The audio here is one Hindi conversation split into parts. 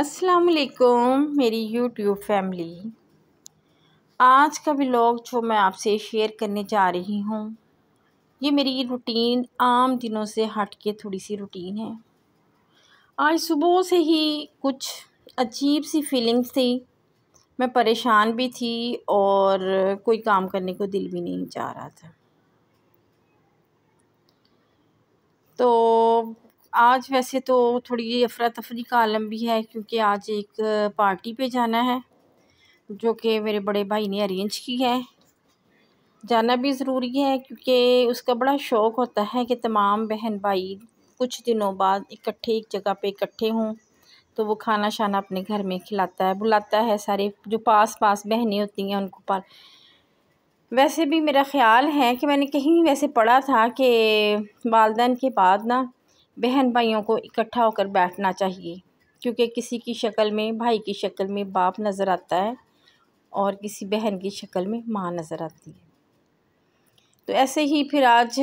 अस्सलाम वालेकुम मेरी यूट्यूब फैमिली आज का ब्लॉग जो मैं आपसे शेयर करने जा रही हूँ ये मेरी रूटीन आम दिनों से हट के थोड़ी सी रूटीन है आज सुबह से ही कुछ अजीब सी फीलिंग्स थी मैं परेशान भी थी और कोई काम करने को दिल भी नहीं जा रहा था तो आज वैसे तो थोड़ी अफरा तफरी का आलम भी है क्योंकि आज एक पार्टी पे जाना है जो कि मेरे बड़े भाई ने अरेंज की है जाना भी ज़रूरी है क्योंकि उसका बड़ा शौक़ होता है कि तमाम बहन भाई कुछ दिनों बाद इकट्ठे एक जगह पे इकट्ठे हों तो वो खाना शाना अपने घर में खिलाता है बुलाता है सारे जो पास पास बहनें होती हैं उनको पर वैसे भी मेरा ख्याल है कि मैंने कहीं वैसे पढ़ा था कि वालदेन के बाद ना बहन भाइयों को इकट्ठा होकर बैठना चाहिए क्योंकि किसी की शक्ल में भाई की शक्ल में बाप नज़र आता है और किसी बहन की शक्ल में माँ नज़र आती है तो ऐसे ही फिर आज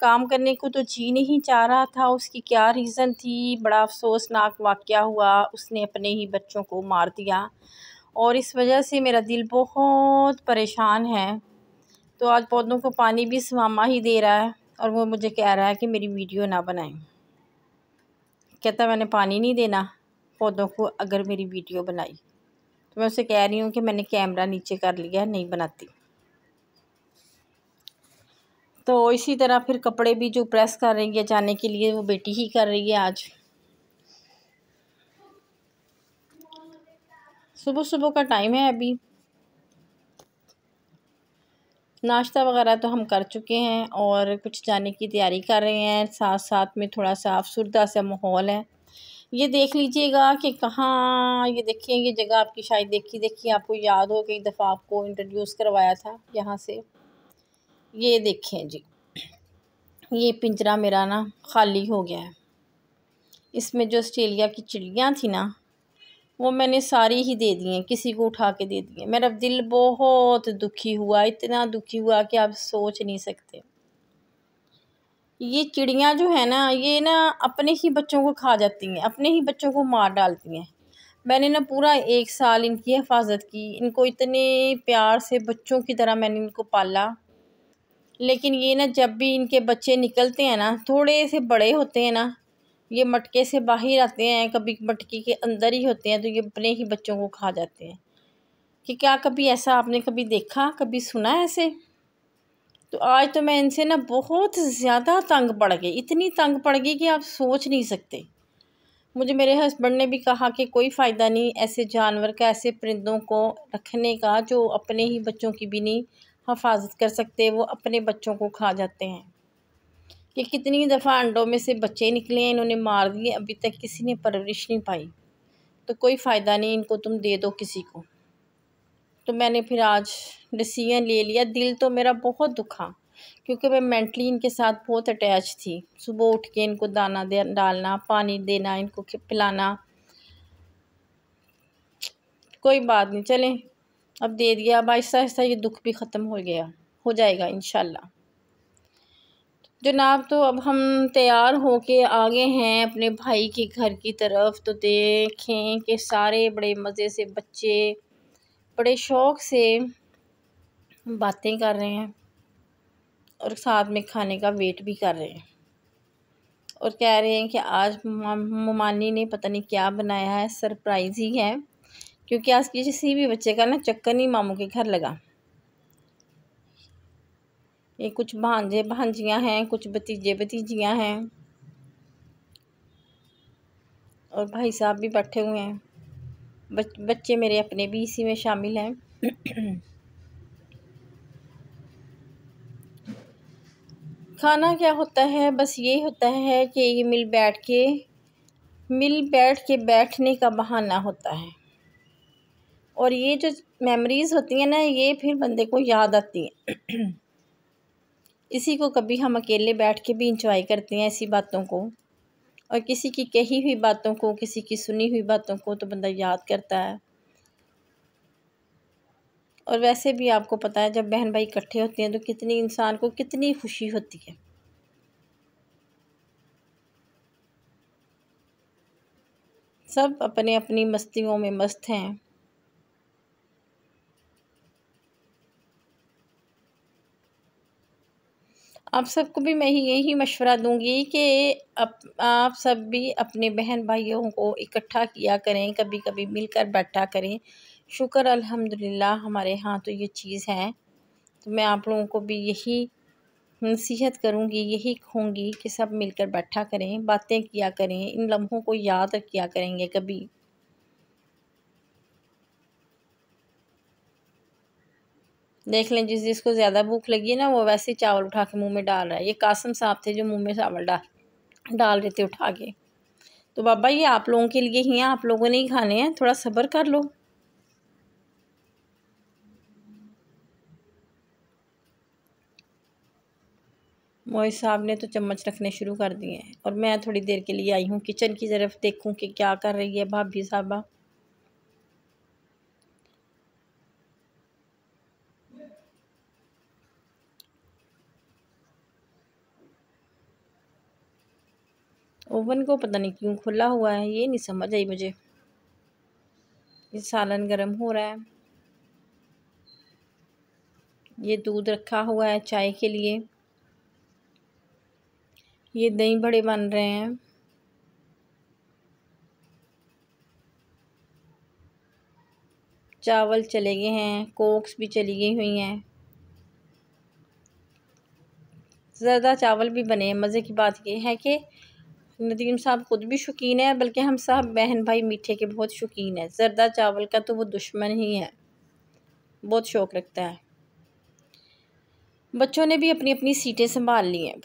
काम करने को तो जी नहीं चाह रहा था उसकी क्या रीज़न थी बड़ा अफसोसनाक वाक़ हुआ उसने अपने ही बच्चों को मार दिया और इस वजह से मेरा दिल बहुत परेशान है तो आज पौधों को पानी भी समामा ही दे रहा है और वो मुझे कह रहा है कि मेरी वीडियो ना बनाएं कहता मैंने पानी नहीं देना पौधों को अगर मेरी वीडियो बनाई तो मैं उसे कह रही हूँ कि मैंने कैमरा नीचे कर लिया है नहीं बनाती तो इसी तरह फिर कपड़े भी जो प्रेस कर रही है जाने के लिए वो बेटी ही कर रही है आज सुबह सुबह का टाइम है अभी नाश्ता वगैरह तो हम कर चुके हैं और कुछ जाने की तैयारी कर रहे हैं साथ साथ में थोड़ा सा अफसरदा सा माहौल है ये देख लीजिएगा कि कहाँ ये देखिए ये जगह आपकी शायद देखी देखी आपको याद हो कई दफ़ा आपको इंट्रोड्यूस करवाया था यहाँ से ये देखें जी ये पिंजरा मेरा ना खाली हो गया है इसमें जो ऑस्ट्रेलिया की चिड़ियाँ थी ना वो मैंने सारी ही दे दी हैं किसी को उठा के दे दी हैं मेरा दिल बहुत दुखी हुआ इतना दुखी हुआ कि आप सोच नहीं सकते ये चिड़ियाँ जो है ना ये ना अपने ही बच्चों को खा जाती हैं अपने ही बच्चों को मार डालती हैं मैंने ना पूरा एक साल इनकी हिफाजत की इनको इतने प्यार से बच्चों की तरह मैंने इनको पाला लेकिन ये ना जब भी इनके बच्चे निकलते हैं ना थोड़े से बड़े होते हैं ना ये मटके से बाहर आते हैं कभी मटके के अंदर ही होते हैं तो ये अपने ही बच्चों को खा जाते हैं कि क्या कभी ऐसा आपने कभी देखा कभी सुना ऐसे तो आज तो मैं इनसे ना बहुत ज़्यादा तंग पड़ गई इतनी तंग पड़ गई कि आप सोच नहीं सकते मुझे मेरे हस्बैंड ने भी कहा कि कोई फ़ायदा नहीं ऐसे जानवर का ऐसे परिंदों को रखने का जो अपने ही बच्चों की भी नहीं हफाजत कर सकते वो अपने बच्चों को खा जाते हैं कि कितनी दफ़ा अंडों में से बच्चे निकले हैं इन्होंने मार दिए अभी तक किसी ने परवरिश नहीं पाई तो कोई फ़ायदा नहीं इनको तुम दे दो किसी को तो मैंने फिर आज डिसीजन ले लिया दिल तो मेरा बहुत दुखा क्योंकि मैं मेंटली इनके साथ बहुत अटैच थी सुबह उठ के इनको दाना दे डालना पानी देना इनको पिलाना कोई बात नहीं चलें अब दे दिया अब आहिस्ता आहिस्ता ये दुख भी ख़त्म हो गया हो जाएगा इनशाला जनाब तो अब हम तैयार होके आ गए हैं अपने भाई के घर की तरफ तो देखें कि सारे बड़े मज़े से बच्चे बड़े शौक़ से बातें कर रहे हैं और साथ में खाने का वेट भी कर रहे हैं और कह रहे हैं कि आज ममानी ने पता नहीं क्या बनाया है सरप्राइज़ ही है क्योंकि आज किसी भी बच्चे का ना चक्कर नहीं मामू के घर लगा ये कुछ भांजे भांजियाँ हैं कुछ भतीजे भतीजियाँ हैं और भाई साहब भी बैठे हुए हैं बच, बच्चे मेरे अपने भी इसी में शामिल हैं खाना क्या होता है बस ये होता है कि ये मिल बैठ के मिल बैठ के बैठने का बहाना होता है और ये जो मेमोरीज़ होती हैं ना ये फिर बंदे को याद आती हैं इसी को कभी हम अकेले बैठ के भी इंजॉय करते हैं ऐसी बातों को और किसी की कही हुई बातों को किसी की सुनी हुई बातों को तो बंदा याद करता है और वैसे भी आपको पता है जब बहन भाई इकट्ठे होते हैं तो कितनी इंसान को कितनी खुशी होती है सब अपने अपनी मस्तियों में मस्त हैं आप सबको भी मैं यही मशवरा दूंगी कि अप, आप सब भी अपने बहन भाइयों को इकट्ठा किया करें कभी कभी मिलकर बैठा करें शुक्र अल्हम्दुलिल्लाह हमारे यहाँ तो ये चीज़ है तो मैं आप लोगों को भी यही नसीहत करूँगी यही कहूँगी कि सब मिलकर बैठा करें बातें किया करें इन लम्हों को याद किया करेंगे कभी देख लें जिस जिसको ज़्यादा भूख लगी है ना वो वैसे चावल उठा के मुँह में डाल रहा है ये कासम साहब थे जो मुँह में चावल डाल डाल रहे थे उठा के तो बाबा ये आप लोगों के लिए ही हैं आप लोगों ने ही खाने हैं थोड़ा सब्र कर लो मोहित साहब ने तो चम्मच रखने शुरू कर दिए हैं और मैं थोड़ी देर के लिए आई हूँ किचन की तरफ देखूँ कि क्या कर रही है भाभी साहबा ओवन को पता नहीं क्यों खुला हुआ है ये नहीं समझ आई मुझे ये सालन गर्म हो रहा है ये दूध रखा हुआ है चाय के लिए ये दही बड़े बन रहे हैं चावल चले गए हैं कोक्स भी चली गई हुई हैं ज़्यादा चावल भी बने मज़े की बात ये है कि नदीम साहब ख़ुद भी शौकीन है बल्कि हम साहब बहन भाई मीठे के बहुत शौकीन है जरदा चावल का तो वो दुश्मन ही है बहुत शौक़ रखता है बच्चों ने भी अपनी अपनी सीटें संभाल ली हैं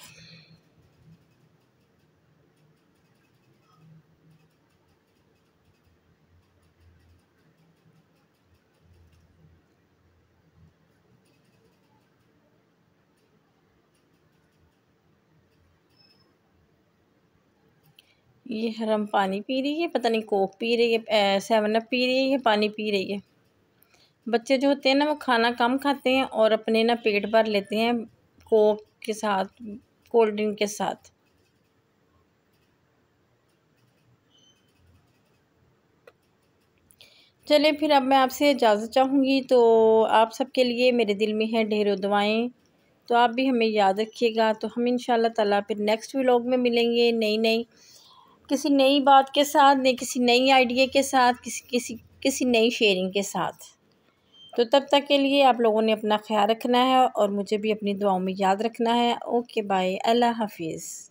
ये हरम पानी पी रही है पता नहीं कोक पी रही है सेवन अप पी रही है पानी पी रही है बच्चे जो होते हैं ना वो खाना कम खाते हैं और अपने ना पेट भर लेते हैं कोक के साथ कोल्ड ड्रिंक के साथ चलिए फिर अब मैं आपसे इजाज़त चाहूँगी तो आप सबके लिए मेरे दिल में है ढेरों दुआएं तो आप भी हमें याद रखिएगा तो हम इन ताला फिर नेक्स्ट व्लॉग में मिलेंगे नई नई किसी नई बात के साथ नहीं किसी नई आइडिया के साथ किसी किसी किसी नई शेयरिंग के साथ तो तब तक के लिए आप लोगों ने अपना ख्याल रखना है और मुझे भी अपनी दुआओं में याद रखना है ओके बाय अल्लाह हाफिज़